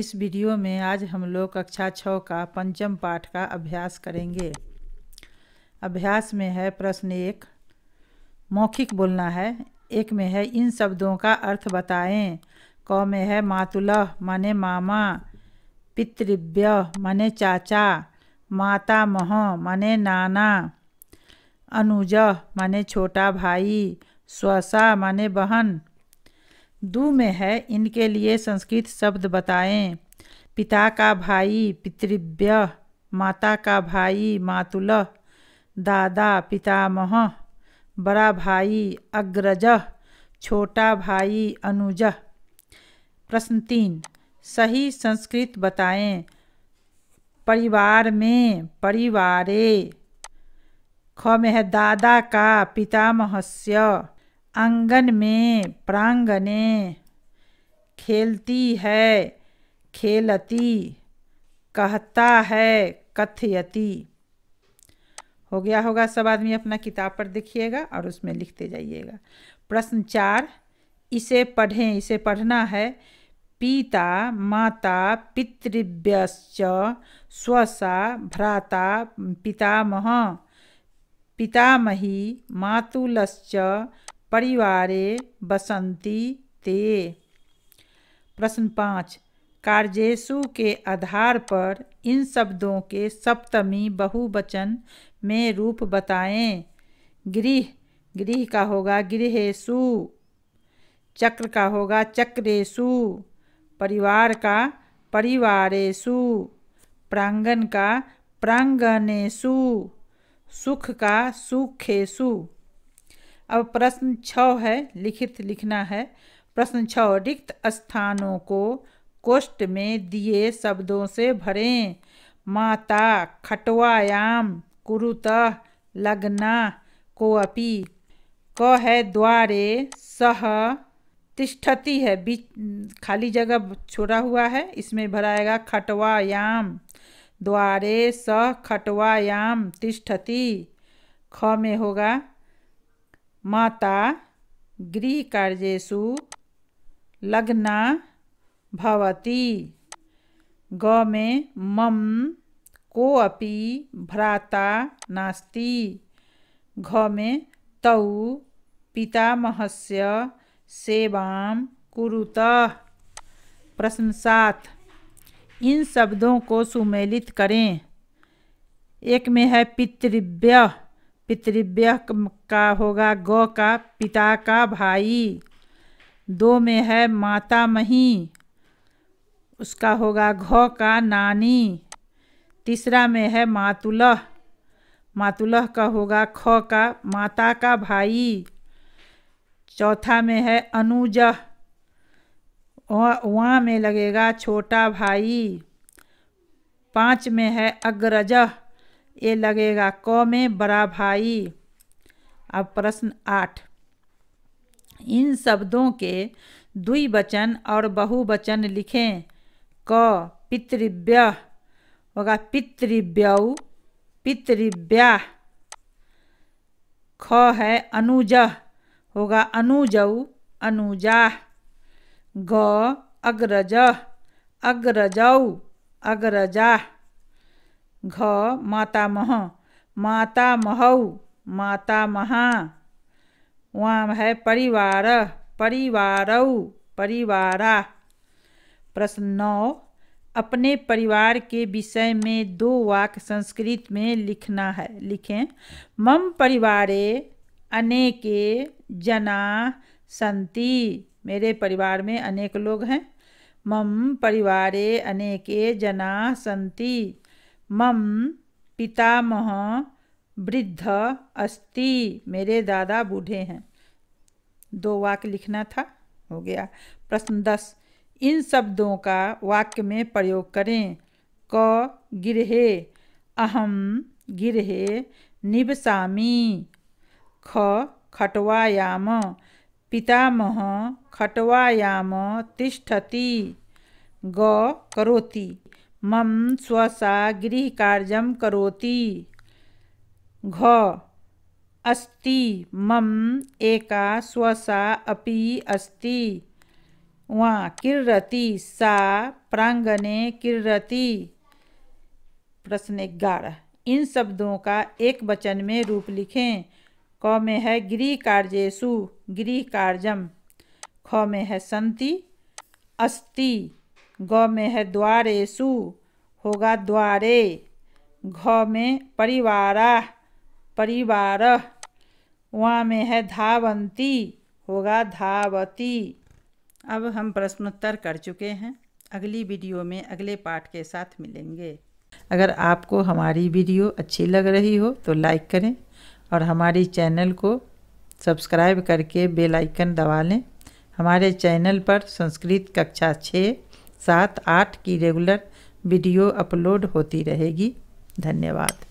इस वीडियो में आज हम लोग कक्षा छः का पंचम पाठ का अभ्यास करेंगे अभ्यास में है प्रश्न एक मौखिक बोलना है एक में है इन शब्दों का अर्थ बताएं क में है मातुलह माने मामा पितृव्य माने चाचा माता मह माने नाना अनुज माने छोटा भाई स्वसा माने बहन दू में है इनके लिए संस्कृत शब्द बताएं पिता का भाई पितृव्य माता का भाई मातुल दादा पितामह बड़ा भाई अग्रज छोटा भाई अनुज प्रश्न तीन सही संस्कृत बताएं परिवार में परिवारे ख में है दादा का पितामहस्य आंगन में प्रांगणे खेलती है खेलती कहता है कथयती हो गया होगा सब आदमी अपना किताब पर देखिएगा और उसमें लिखते जाइएगा प्रश्न चार इसे पढ़ें इसे पढ़ना है पिता माता पितृव्यश्च स्वसा भ्राता पितामह पितामही मातुलश्च परिवारे बसंती ते प्रश्न पाँच कार्यसु के आधार पर इन शब्दों के सप्तमी बहुवचन में रूप बताएं गृह गृह का होगा गृहेशु चक्र का होगा चक्रेशु परिवार का परिवारेशु प्रांगण का प्रांगणेशु सुख का सुखेशु अब प्रश्न छ है लिखित लिखना है प्रश्न छ रिक्त स्थानों को कोष्ट में दिए शब्दों से भरें माता खटवायाम कुरुतः लगना कोअपि क है द्वारे सह तिष्ठती है बीच खाली जगह छोड़ा हुआ है इसमें भराएगा खटवायाम द्वारे स खटवायाम तिष्ठती ख में होगा माता गृह गृहकार्येषु लग्ना ग में मम अपी भ्राता नास्ति में तौ पितामहस्य सेवा कुरुत प्रश्न सात इन शब्दों को सुमेलित करें एक में है पितृव्य पितृव्य का होगा गौ का पिता का भाई दो में है माता मही उसका होगा घ का नानी तीसरा में है मातुलह मातुलह का होगा ख का माता का भाई चौथा में है अनुजह वहाँ में लगेगा छोटा भाई पाँच में है अग्रजह ये लगेगा क में बड़ा भाई अब प्रश्न आठ इन शब्दों के द्विवचन और बहुवचन लिखें क पितृव्य होगा पितृव्यऊ पितृव्या ख है अनुज होगा अनुजौ अनुजा ग अग्रज अग्रजऊ अग्रजा घ मातामह मातामहौ मातामहा वहाँ है परिवार परिवार परिवारा प्रश्न नौ अपने परिवार के विषय में दो वाक्य संस्कृत में लिखना है लिखें मम परिवारे अनेके जना संति मेरे परिवार में अनेक लोग हैं मम परिवारे अनेके जना संति मम पितामह वृद्ध अस्ति मेरे दादा बूढ़े हैं दो वाक्य लिखना था हो गया प्रश्न दस इन शब्दों का वाक्य में प्रयोग करें क गिरहे अहम गिरहे निबसामी ख खटवायाम पितामह खटवायाम तिष्ठति ग करोति मम स्वसा गृह कार्य कौती घ अस्ति मम एका स्वसा अपि अस्ति वा किर्रति सा प्रांगणे किर्रति प्रश्न ग्यारह इन शब्दों का एक वचन में रूप लिखें क में है गृह कार्येशु गृह कार्यम ख में है संति अस्ति ग में है द्वारेसु होगा द्वारे घ में परिवारा परिवार वहाँ में है धावंती होगा धावती अब हम प्रश्नोत्तर कर चुके हैं अगली वीडियो में अगले पाठ के साथ मिलेंगे अगर आपको हमारी वीडियो अच्छी लग रही हो तो लाइक करें और हमारी चैनल को सब्सक्राइब करके बेल आइकन दबा लें हमारे चैनल पर संस्कृत कक्षा छः सात आठ की रेगुलर वीडियो अपलोड होती रहेगी धन्यवाद